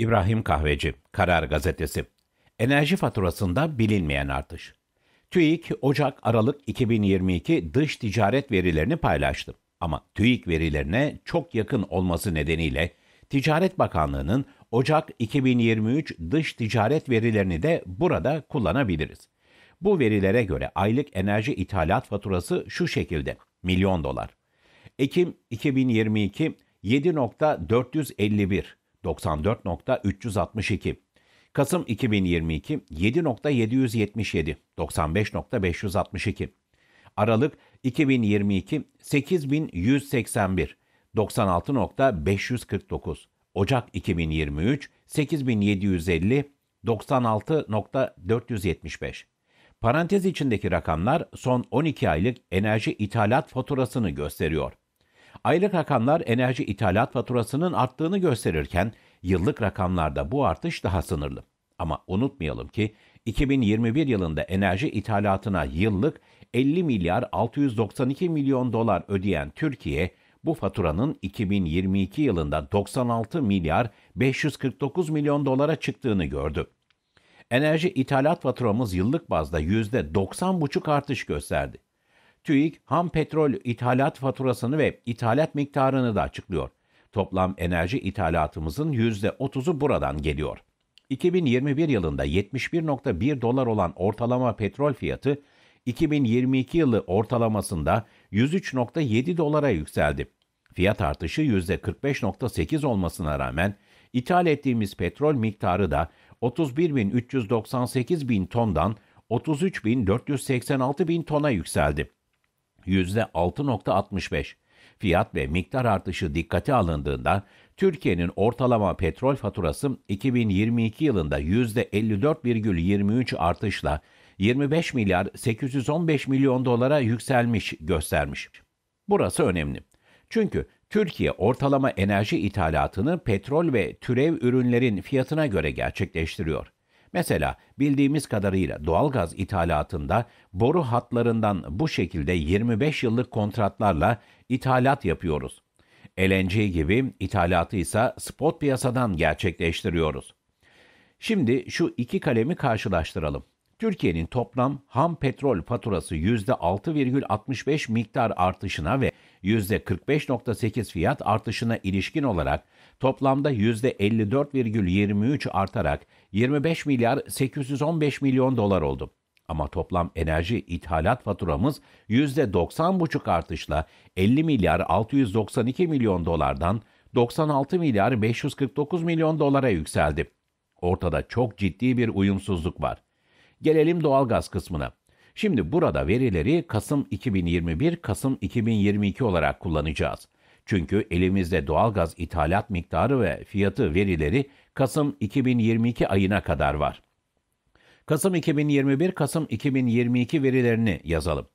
İbrahim Kahveci, Karar Gazetesi. Enerji faturasında bilinmeyen artış. TÜİK, Ocak-Aralık 2022 dış ticaret verilerini paylaştı. Ama TÜİK verilerine çok yakın olması nedeniyle Ticaret Bakanlığı'nın Ocak 2023 dış ticaret verilerini de burada kullanabiliriz. Bu verilere göre aylık enerji ithalat faturası şu şekilde milyon dolar. Ekim 2022 7.451 94.362 Kasım 2022 7.777 95.562 Aralık 2022 8181 96.549 Ocak 2023 8750 96.475 Parantez içindeki rakamlar son 12 aylık enerji ithalat faturasını gösteriyor. Aylık rakamlar enerji ithalat faturasının arttığını gösterirken yıllık rakamlarda bu artış daha sınırlı. Ama unutmayalım ki 2021 yılında enerji ithalatına yıllık 50 milyar 692 milyon dolar ödeyen Türkiye bu faturanın 2022 yılında 96 milyar 549 milyon dolara çıktığını gördü. Enerji ithalat faturamız yıllık bazda %90,5 artış gösterdi. TÜİK ham petrol ithalat faturasını ve ithalat miktarını da açıklıyor. Toplam enerji ithalatımızın %30'u buradan geliyor. 2021 yılında 71.1 dolar olan ortalama petrol fiyatı 2022 yılı ortalamasında 103.7 dolara yükseldi. Fiyat artışı %45.8 olmasına rağmen ithal ettiğimiz petrol miktarı da 31.398 bin tondan 33.486 bin tona yükseldi. %6.65. Fiyat ve miktar artışı dikkate alındığında Türkiye'nin ortalama petrol faturası 2022 yılında %54,23 artışla 25 milyar 815 milyon dolara yükselmiş göstermiş. Burası önemli. Çünkü Türkiye ortalama enerji ithalatını petrol ve türev ürünlerin fiyatına göre gerçekleştiriyor. Mesela bildiğimiz kadarıyla doğalgaz ithalatında boru hatlarından bu şekilde 25 yıllık kontratlarla ithalat yapıyoruz. LNG gibi ithalatı ise spot piyasadan gerçekleştiriyoruz. Şimdi şu iki kalemi karşılaştıralım. Türkiye'nin toplam ham petrol faturası %6,65 miktar artışına ve %45.8 fiyat artışına ilişkin olarak toplamda %54,23 artarak 25 milyar 815 milyon dolar oldu. Ama toplam enerji ithalat faturamız %90,5 artışla 50 milyar 692 milyon dolardan 96 milyar 549 milyon dolara yükseldi. Ortada çok ciddi bir uyumsuzluk var. Gelelim doğalgaz kısmına. Şimdi burada verileri Kasım 2021, Kasım 2022 olarak kullanacağız. Çünkü elimizde doğalgaz ithalat miktarı ve fiyatı verileri Kasım 2022 ayına kadar var. Kasım 2021, Kasım 2022 verilerini yazalım.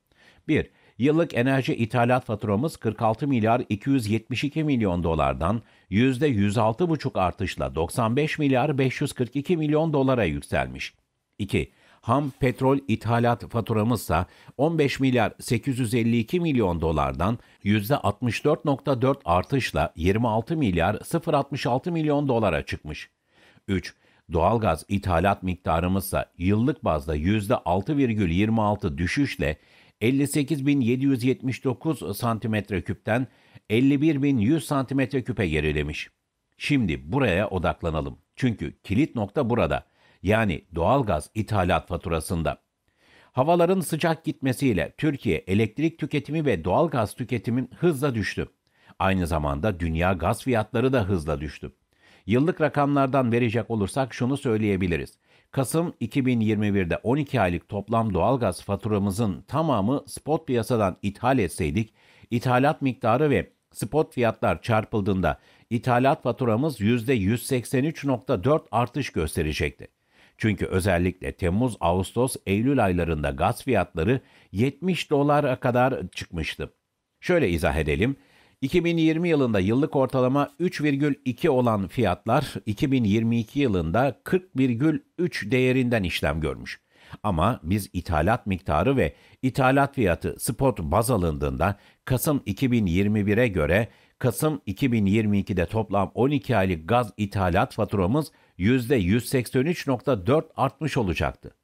1. Yıllık enerji ithalat faturamız 46 milyar 272 milyon dolardan %106,5 artışla 95 milyar 542 milyon dolara yükselmiş. 2 ham petrol ithalat faturamızsa 15 milyar 852 milyon dolardan %64.4 artışla 26 milyar 066 milyon dolara çıkmış. 3. Doğalgaz ithalat miktarımızsa yıllık bazda %6,26 düşüşle 58.779 santimetre küpten 51.100 santimetre küpe gerilemiş. Şimdi buraya odaklanalım. Çünkü kilit nokta burada yani doğalgaz ithalat faturasında. Havaların sıcak gitmesiyle Türkiye elektrik tüketimi ve doğalgaz tüketimin hızla düştü. Aynı zamanda dünya gaz fiyatları da hızla düştü. Yıllık rakamlardan verecek olursak şunu söyleyebiliriz. Kasım 2021'de 12 aylık toplam doğalgaz faturamızın tamamı spot piyasadan ithal etseydik, ithalat miktarı ve spot fiyatlar çarpıldığında ithalat faturamız %183.4 artış gösterecekti. Çünkü özellikle Temmuz, Ağustos, Eylül aylarında gaz fiyatları 70 dolara kadar çıkmıştı. Şöyle izah edelim. 2020 yılında yıllık ortalama 3,2 olan fiyatlar 2022 yılında 40,3 değerinden işlem görmüş. Ama biz ithalat miktarı ve ithalat fiyatı spot baz alındığında Kasım 2021'e göre Kasım 2022'de toplam 12 aylık gaz ithalat faturamız %183.4 artmış olacaktı.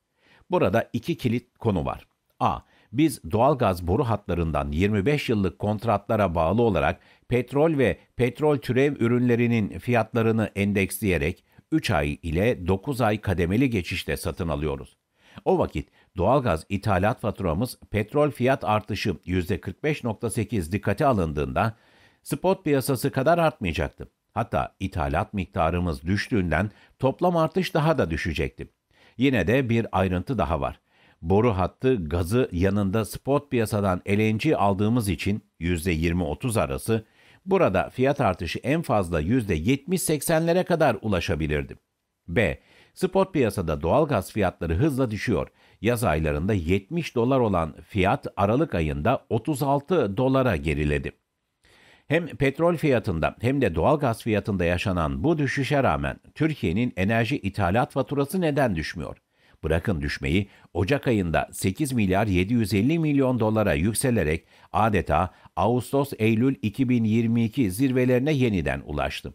Burada iki kilit konu var. A. Biz doğalgaz boru hatlarından 25 yıllık kontratlara bağlı olarak petrol ve petrol türev ürünlerinin fiyatlarını endeksleyerek 3 ay ile 9 ay kademeli geçişte satın alıyoruz. O vakit doğalgaz ithalat faturamız petrol fiyat artışı %45.8 dikkate alındığında spot piyasası kadar artmayacaktı. Hatta ithalat miktarımız düştüğünden toplam artış daha da düşecekti. Yine de bir ayrıntı daha var. Boru hattı gazı yanında spot piyasadan LNG aldığımız için %20-30 arası, burada fiyat artışı en fazla %70-80'lere kadar ulaşabilirdi. B. Spot piyasada doğal gaz fiyatları hızla düşüyor. Yaz aylarında 70 dolar olan fiyat Aralık ayında 36 dolara geriledi. Hem petrol fiyatında hem de doğal gaz fiyatında yaşanan bu düşüşe rağmen Türkiye'nin enerji ithalat faturası neden düşmüyor? Bırakın düşmeyi, Ocak ayında 8 milyar 750 milyon dolara yükselerek adeta Ağustos-Eylül 2022 zirvelerine yeniden ulaştı.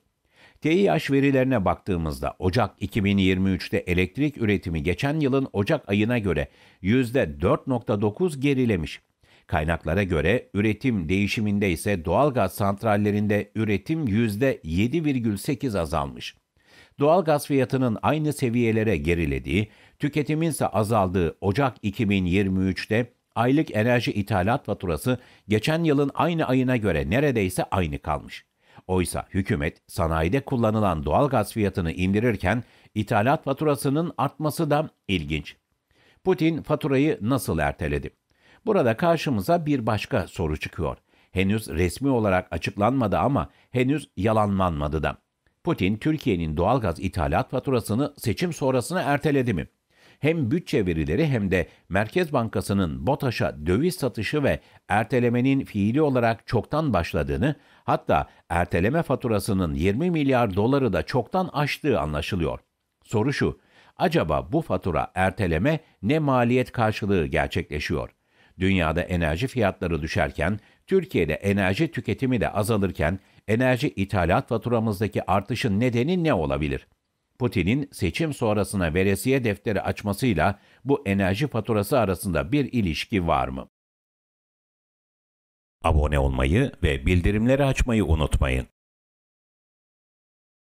TİH verilerine baktığımızda Ocak 2023'te elektrik üretimi geçen yılın Ocak ayına göre %4.9 gerilemiş. Kaynaklara göre üretim değişiminde ise doğalgaz santrallerinde üretim %7,8 azalmış. Doğalgaz fiyatının aynı seviyelere gerilediği, tüketimin ise azaldığı Ocak 2023'te aylık enerji ithalat faturası geçen yılın aynı ayına göre neredeyse aynı kalmış. Oysa hükümet sanayide kullanılan doğalgaz fiyatını indirirken ithalat faturasının artması da ilginç. Putin faturayı nasıl erteledi? Burada karşımıza bir başka soru çıkıyor. Henüz resmi olarak açıklanmadı ama henüz yalanlanmadı da. Putin Türkiye'nin doğalgaz ithalat faturasını seçim sonrasına erteledi mi? Hem bütçe verileri hem de Merkez Bankası'nın BOTAŞ'a döviz satışı ve ertelemenin fiili olarak çoktan başladığını, hatta erteleme faturasının 20 milyar doları da çoktan aştığı anlaşılıyor. Soru şu, acaba bu fatura erteleme ne maliyet karşılığı gerçekleşiyor? Dünyada enerji fiyatları düşerken, Türkiye'de enerji tüketimi de azalırken enerji ithalat faturamızdaki artışın nedeni ne olabilir? Putin'in seçim sonrasına veresiye defteri açmasıyla bu enerji faturası arasında bir ilişki var mı? Abone olmayı ve bildirimleri açmayı unutmayın.